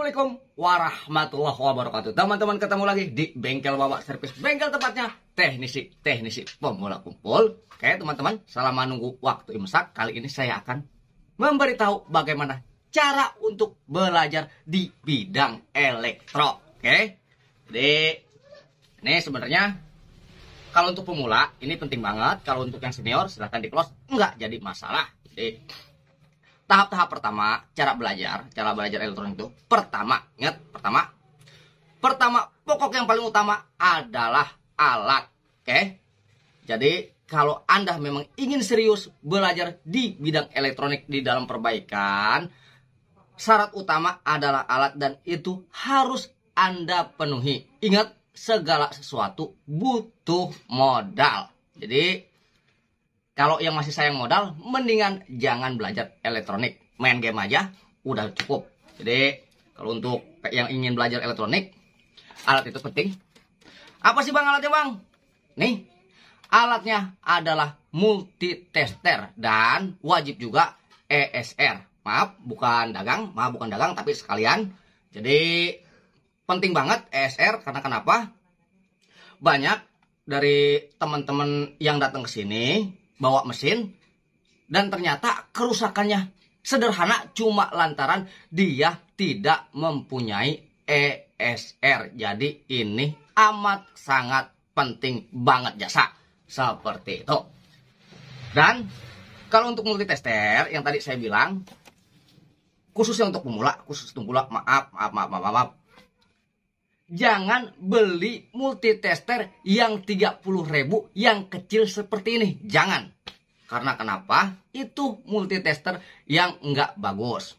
Assalamualaikum warahmatullahi wabarakatuh Teman-teman ketemu lagi di Bengkel Bawa Servis Bengkel tempatnya teknisi teknisi pemula kumpul Oke teman-teman selama nunggu waktu imsak Kali ini saya akan memberitahu bagaimana cara untuk belajar di bidang elektro Oke Jadi ini sebenarnya kalau untuk pemula ini penting banget Kalau untuk yang senior silahkan di close nggak jadi masalah Jadi tahap-tahap pertama cara belajar cara belajar elektronik itu pertama ingat pertama pertama pokok yang paling utama adalah alat oke jadi kalau anda memang ingin serius belajar di bidang elektronik di dalam perbaikan syarat utama adalah alat dan itu harus anda penuhi ingat segala sesuatu butuh modal jadi kalau yang masih sayang modal, mendingan jangan belajar elektronik. Main game aja, udah cukup. Jadi, kalau untuk yang ingin belajar elektronik, alat itu penting. Apa sih bang alatnya bang? Nih, alatnya adalah multitester dan wajib juga ESR. Maaf, bukan dagang, maaf bukan dagang, tapi sekalian. Jadi, penting banget ESR karena kenapa? Banyak dari teman-teman yang datang ke sini bawa mesin dan ternyata kerusakannya sederhana cuma lantaran dia tidak mempunyai ESR. Jadi ini amat sangat penting banget jasa seperti itu. Dan kalau untuk multitester yang tadi saya bilang khususnya untuk pemula, khusus untuk pemula maaf maaf maaf maaf, maaf jangan beli multitester yang 30 ribu yang kecil seperti ini. Jangan. Karena kenapa? Itu multitester yang nggak bagus.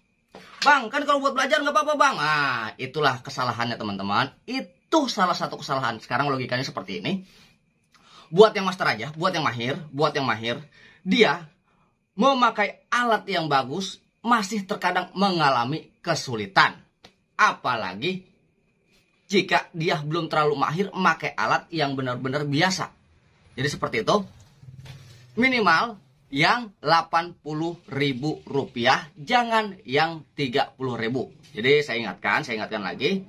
Bang, kan kalau buat belajar nggak apa-apa bang. Nah, itulah kesalahannya teman-teman. Itu salah satu kesalahan. Sekarang logikanya seperti ini. Buat yang master aja, buat yang mahir, buat yang mahir. Dia memakai alat yang bagus masih terkadang mengalami kesulitan. Apalagi jika dia belum terlalu mahir pakai alat yang benar-benar biasa. Jadi seperti itu. Minimal yang Rp80.000, jangan yang Rp30.000. Jadi saya ingatkan, saya ingatkan lagi,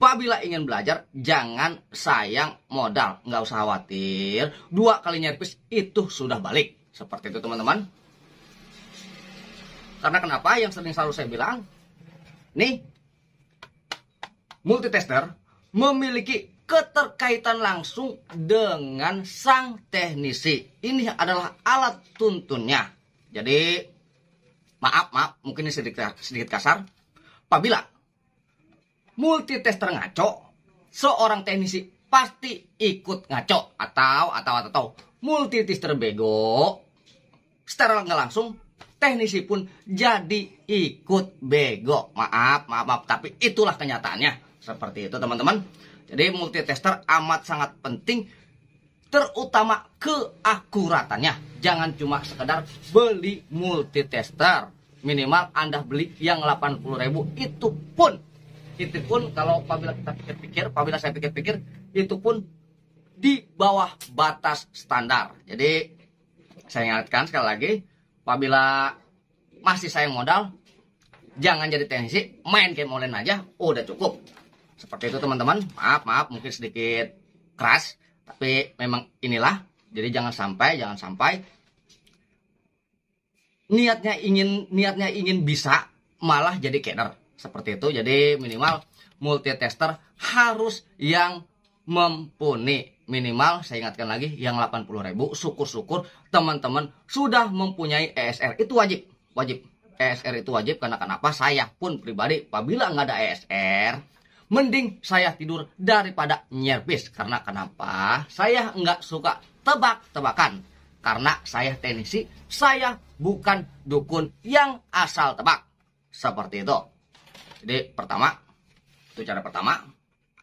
apabila ingin belajar jangan sayang modal, nggak usah khawatir. Dua kali nyerpis itu sudah balik. Seperti itu teman-teman. Karena kenapa yang sering selalu saya bilang, nih multitester memiliki keterkaitan langsung dengan sang teknisi. Ini adalah alat tuntunnya. Jadi, maaf, maaf, mungkin ini sedikit, sedikit kasar. Apabila multitester ngaco, seorang teknisi pasti ikut ngaco atau atau atau multitester bego secara nggak langsung teknisi pun jadi ikut bego maaf maaf maaf tapi itulah kenyataannya seperti itu teman-teman. Jadi multitester amat sangat penting terutama keakuratannya. Jangan cuma sekedar beli multitester. Minimal Anda beli yang 80.000 itu pun itu pun kalau apabila kita pikir-pikir, apabila saya pikir-pikir itu pun di bawah batas standar. Jadi saya ingatkan sekali lagi, apabila masih sayang modal, jangan jadi tensi, main game online aja, udah cukup seperti itu teman-teman maaf maaf mungkin sedikit keras tapi memang inilah jadi jangan sampai jangan sampai niatnya ingin niatnya ingin bisa malah jadi keder seperti itu jadi minimal multi harus yang mumpuni minimal saya ingatkan lagi yang ribu. syukur-syukur teman-teman sudah mempunyai ESR itu wajib wajib ESR itu wajib karena kenapa saya pun pribadi apabila nggak ada ESR Mending saya tidur daripada nyerpis. Karena kenapa? Saya nggak suka tebak-tebakan. Karena saya tenisi, saya bukan dukun yang asal tebak. Seperti itu. Jadi pertama, itu cara pertama.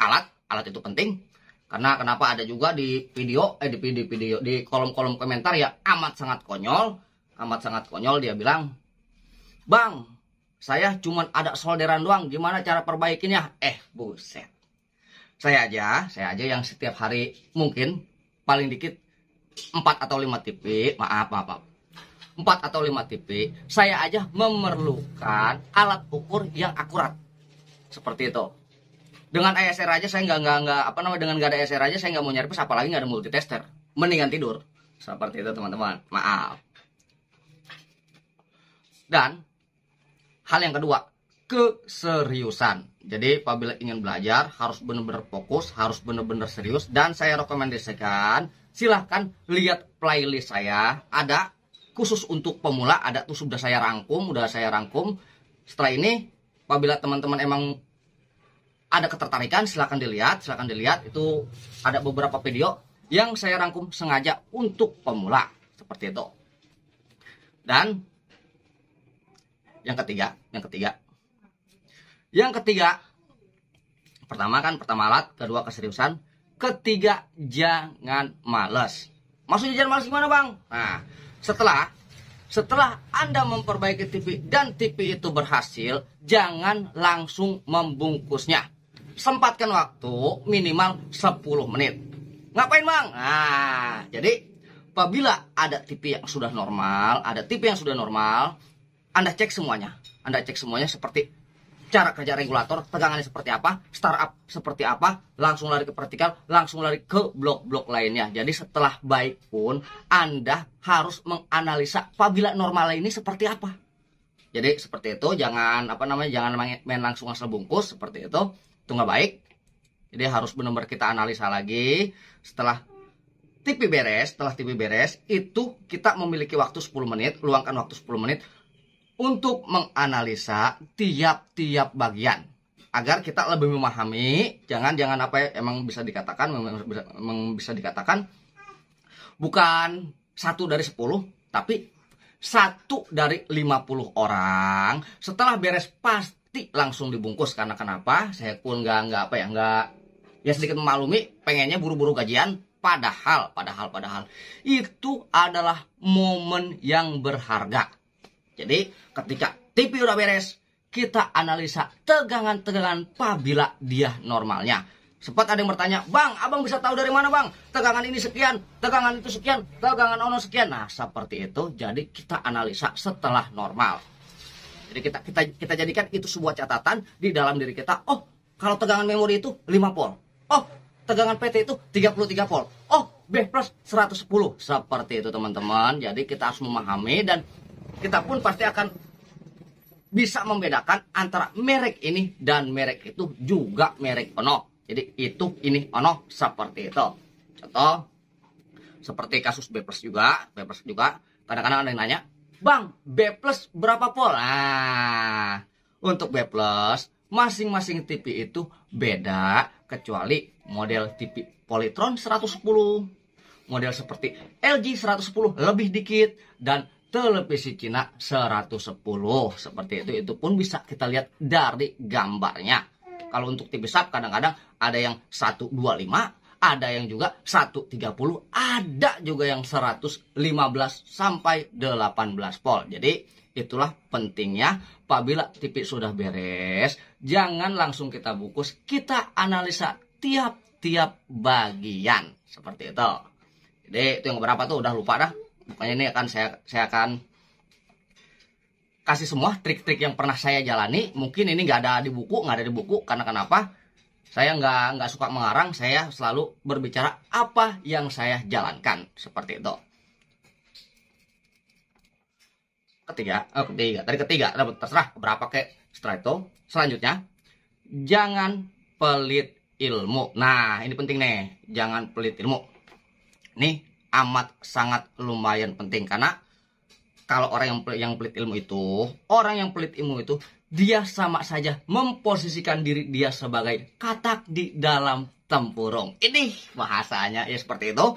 Alat, alat itu penting. Karena kenapa ada juga di video, eh di video, video di kolom-kolom komentar ya amat sangat konyol. Amat sangat konyol dia bilang, Bang, saya cuma ada solderan doang, gimana cara perbaikinnya? Eh, buset. Saya aja, saya aja yang setiap hari mungkin paling dikit 4 atau 5 TV, maaf, maaf, maaf. 4 atau 5 TV, saya aja memerlukan alat ukur yang akurat. Seperti itu. Dengan ASR aja saya nggak nggak nggak apa namanya dengan nggak ada ASR aja saya nggak mau nyari pes apalagi nggak ada multitester. Mendingan tidur. Seperti itu teman-teman. Maaf. Dan Hal yang kedua, keseriusan. Jadi apabila ingin belajar harus benar-benar fokus, harus benar-benar serius dan saya rekomendasikan silahkan lihat playlist saya ada khusus untuk pemula ada tuh sudah saya rangkum, sudah saya rangkum. Setelah ini apabila teman-teman emang ada ketertarikan silahkan dilihat, silahkan dilihat itu ada beberapa video yang saya rangkum sengaja untuk pemula seperti itu. Dan yang ketiga yang ketiga yang ketiga pertama kan pertama alat kedua keseriusan ketiga jangan males maksudnya jangan males gimana bang nah setelah setelah Anda memperbaiki TV dan TV itu berhasil, jangan langsung membungkusnya. Sempatkan waktu minimal 10 menit. Ngapain bang? Nah, jadi apabila ada TV yang sudah normal, ada TV yang sudah normal, anda cek semuanya. Anda cek semuanya seperti cara kerja regulator, tegangannya seperti apa, startup seperti apa, langsung lari ke vertikal, langsung lari ke blok-blok lainnya. Jadi setelah baik pun Anda harus menganalisa apabila normal ini seperti apa. Jadi seperti itu, jangan apa namanya, jangan main langsung asal bungkus seperti itu. Itu nggak baik. Jadi harus benar-benar kita analisa lagi. Setelah TV beres, setelah TV beres, itu kita memiliki waktu 10 menit, luangkan waktu 10 menit untuk menganalisa tiap-tiap bagian agar kita lebih memahami jangan-jangan apa ya emang bisa dikatakan memang bisa, dikatakan bukan satu dari sepuluh tapi satu dari lima puluh orang setelah beres pasti langsung dibungkus karena kenapa saya pun nggak nggak apa ya nggak ya sedikit memalumi pengennya buru-buru gajian padahal padahal padahal itu adalah momen yang berharga jadi ketika TV udah beres, kita analisa tegangan-tegangan pabila dia normalnya. Sempat ada yang bertanya, Bang, abang bisa tahu dari mana bang? Tegangan ini sekian, tegangan itu sekian, tegangan ono sekian. Nah, seperti itu. Jadi kita analisa setelah normal. Jadi kita kita kita jadikan itu sebuah catatan di dalam diri kita. Oh, kalau tegangan memori itu 5 volt. Oh, tegangan PT itu 33 volt. Oh, B plus 110. Seperti itu teman-teman. Jadi kita harus memahami dan kita pun pasti akan bisa membedakan antara merek ini dan merek itu juga merek ono. Jadi itu ini ono seperti itu. Contoh seperti kasus B plus juga, B plus juga. Kadang-kadang ada yang nanya, Bang, B plus berapa volt?" Nah, untuk B plus masing-masing TV itu beda kecuali model TV Polytron 110 model seperti LG 110 lebih dikit dan televisi Cina 110 seperti itu itu pun bisa kita lihat dari gambarnya kalau untuk TV sub kadang-kadang ada yang 125 ada yang juga 130 ada juga yang 115 sampai 18 volt jadi itulah pentingnya apabila TV sudah beres jangan langsung kita bungkus kita analisa tiap-tiap bagian seperti itu jadi itu yang berapa tuh udah lupa dah pokoknya ini akan saya saya akan kasih semua trik-trik yang pernah saya jalani mungkin ini nggak ada di buku nggak ada di buku karena kenapa saya nggak nggak suka mengarang saya selalu berbicara apa yang saya jalankan seperti itu ketiga oh, ketiga tadi ketiga terserah berapa kayak setelah itu selanjutnya jangan pelit ilmu nah ini penting nih jangan pelit ilmu nih amat sangat lumayan penting karena kalau orang yang pelit, yang pelit ilmu itu, orang yang pelit ilmu itu dia sama saja memposisikan diri dia sebagai katak di dalam tempurung. Ini bahasanya ya seperti itu.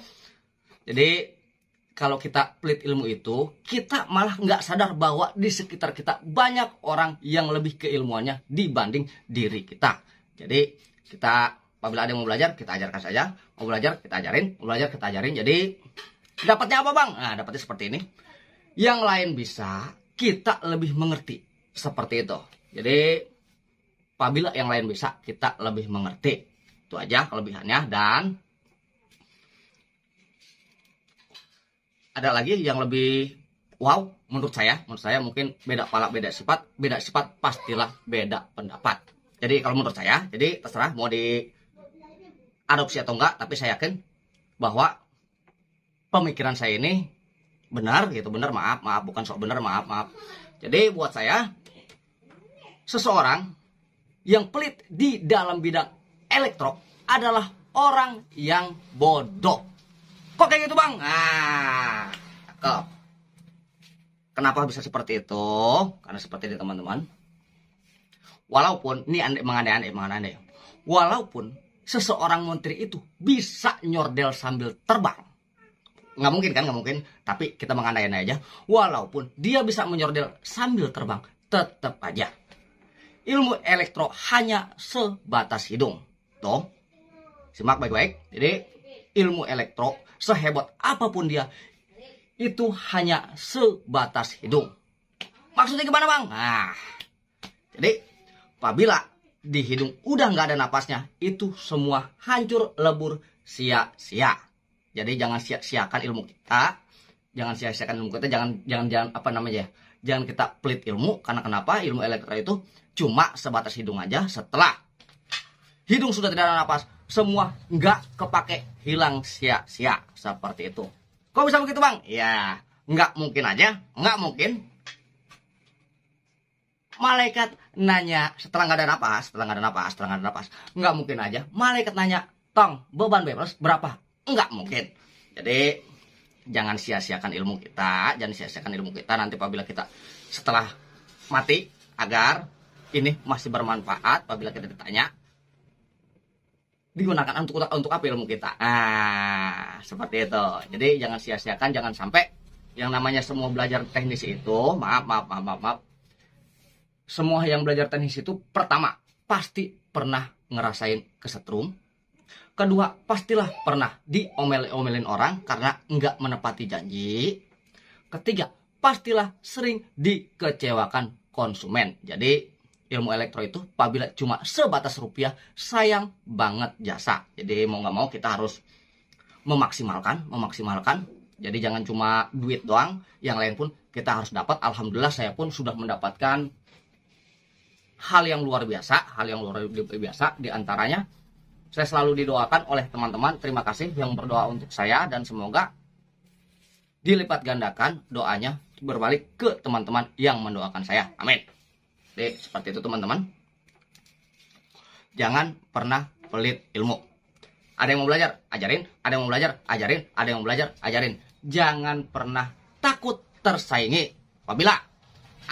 Jadi kalau kita pelit ilmu itu, kita malah nggak sadar bahwa di sekitar kita banyak orang yang lebih keilmuannya dibanding diri kita. Jadi kita apabila ada yang mau belajar kita ajarkan saja mau belajar kita ajarin mau belajar kita ajarin jadi dapatnya apa bang nah dapatnya seperti ini yang lain bisa kita lebih mengerti seperti itu jadi apabila yang lain bisa kita lebih mengerti itu aja kelebihannya dan ada lagi yang lebih wow menurut saya menurut saya mungkin beda pala beda sifat beda sifat pastilah beda pendapat jadi kalau menurut saya jadi terserah mau di adopsi atau enggak tapi saya yakin bahwa pemikiran saya ini benar gitu benar maaf maaf bukan sok benar maaf maaf jadi buat saya seseorang yang pelit di dalam bidang elektro adalah orang yang bodoh kok kayak gitu bang ah cakep kenapa bisa seperti itu karena seperti ini teman-teman walaupun ini mengandai-andai mengandai walaupun seseorang menteri itu bisa nyordel sambil terbang. Nggak mungkin kan, nggak mungkin. Tapi kita mengandai aja. Walaupun dia bisa menyordel sambil terbang, tetap aja. Ilmu elektro hanya sebatas hidung. Tuh, simak baik-baik. Jadi, ilmu elektro sehebat apapun dia, itu hanya sebatas hidung. Maksudnya gimana bang? Nah, jadi, apabila di hidung udah nggak ada napasnya itu semua hancur lebur sia-sia jadi jangan sia-siakan ilmu kita jangan sia-siakan ilmu kita jangan jangan jangan apa namanya ya jangan kita pelit ilmu karena kenapa ilmu elektro itu cuma sebatas hidung aja setelah hidung sudah tidak ada napas semua nggak kepake hilang sia-sia seperti itu kok bisa begitu bang ya nggak mungkin aja nggak mungkin malaikat nanya setelah nggak ada napas, setelah nggak ada napas, setelah nggak ada napas, nggak mungkin aja. Malaikat nanya, tong beban bebas berapa? Nggak mungkin. Jadi jangan sia-siakan ilmu kita, jangan sia-siakan ilmu kita nanti apabila kita setelah mati agar ini masih bermanfaat apabila kita ditanya digunakan untuk untuk apa ilmu kita ah seperti itu jadi jangan sia-siakan jangan sampai yang namanya semua belajar teknis itu maaf maaf maaf maaf, maaf semua yang belajar tenis itu pertama pasti pernah ngerasain kesetrum. Kedua, pastilah pernah diomel-omelin orang karena nggak menepati janji. Ketiga, pastilah sering dikecewakan konsumen. Jadi, ilmu elektro itu apabila cuma sebatas rupiah, sayang banget jasa. Jadi, mau nggak mau kita harus memaksimalkan, memaksimalkan. Jadi, jangan cuma duit doang, yang lain pun kita harus dapat. Alhamdulillah, saya pun sudah mendapatkan hal yang luar biasa, hal yang luar biasa diantaranya saya selalu didoakan oleh teman-teman. Terima kasih yang berdoa untuk saya dan semoga dilipat gandakan doanya berbalik ke teman-teman yang mendoakan saya. Amin. Jadi seperti itu teman-teman. Jangan pernah pelit ilmu. Ada yang mau belajar, ajarin. Ada yang mau belajar, ajarin. Ada yang mau belajar, ajarin. Jangan pernah takut tersaingi. apabila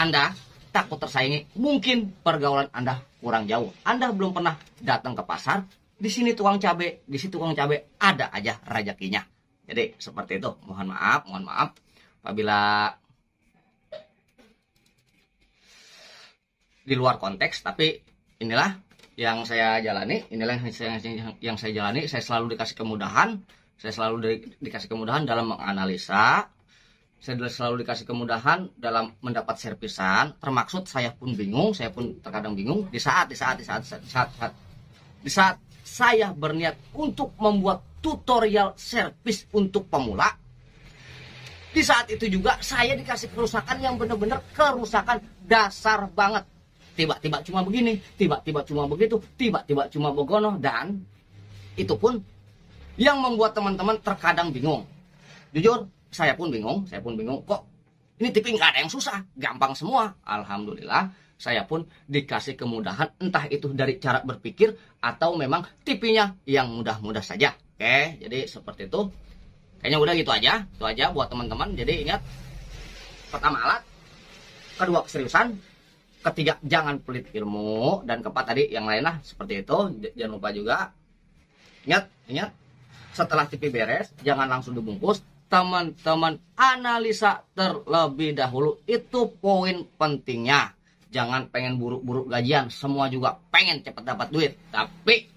Anda takut tersaingi, mungkin pergaulan Anda kurang jauh. Anda belum pernah datang ke pasar, di sini tukang cabai, di situ tukang cabai, ada aja rezekinya. Jadi seperti itu, mohon maaf, mohon maaf. Apabila di luar konteks, tapi inilah yang saya jalani, inilah yang saya, yang saya jalani, saya selalu dikasih kemudahan, saya selalu di, dikasih kemudahan dalam menganalisa, saya selalu dikasih kemudahan dalam mendapat servisan termaksud saya pun bingung saya pun terkadang bingung di saat di saat di saat di saat, di saat, di saat, di saat saya berniat untuk membuat tutorial servis untuk pemula di saat itu juga saya dikasih kerusakan yang benar-benar kerusakan dasar banget tiba-tiba cuma begini tiba-tiba cuma begitu tiba-tiba cuma begono dan itu pun yang membuat teman-teman terkadang bingung jujur saya pun bingung, saya pun bingung kok ini TV nggak ada yang susah, gampang semua. Alhamdulillah, saya pun dikasih kemudahan entah itu dari cara berpikir atau memang TV-nya yang mudah-mudah saja. Oke, jadi seperti itu. Kayaknya udah gitu aja, itu aja buat teman-teman. Jadi ingat, pertama alat, kedua keseriusan, ketiga jangan pelit ilmu, dan keempat tadi yang lain lah seperti itu. Jangan lupa juga, ingat, ingat, setelah TV beres, jangan langsung dibungkus, teman-teman analisa terlebih dahulu. Itu poin pentingnya. Jangan pengen buruk-buruk gajian. Semua juga pengen cepat dapat duit. Tapi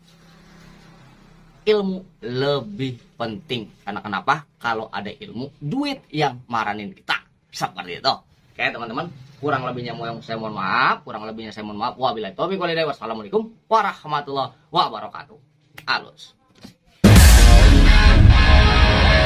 ilmu lebih penting. Karena kenapa? Kalau ada ilmu, duit yang maranin kita. Seperti itu. Oke teman-teman, kurang lebihnya mau yang saya mohon maaf. Kurang lebihnya saya mohon maaf. Wabillahi taufiq walhidayah. Wassalamualaikum warahmatullahi wabarakatuh. Alus.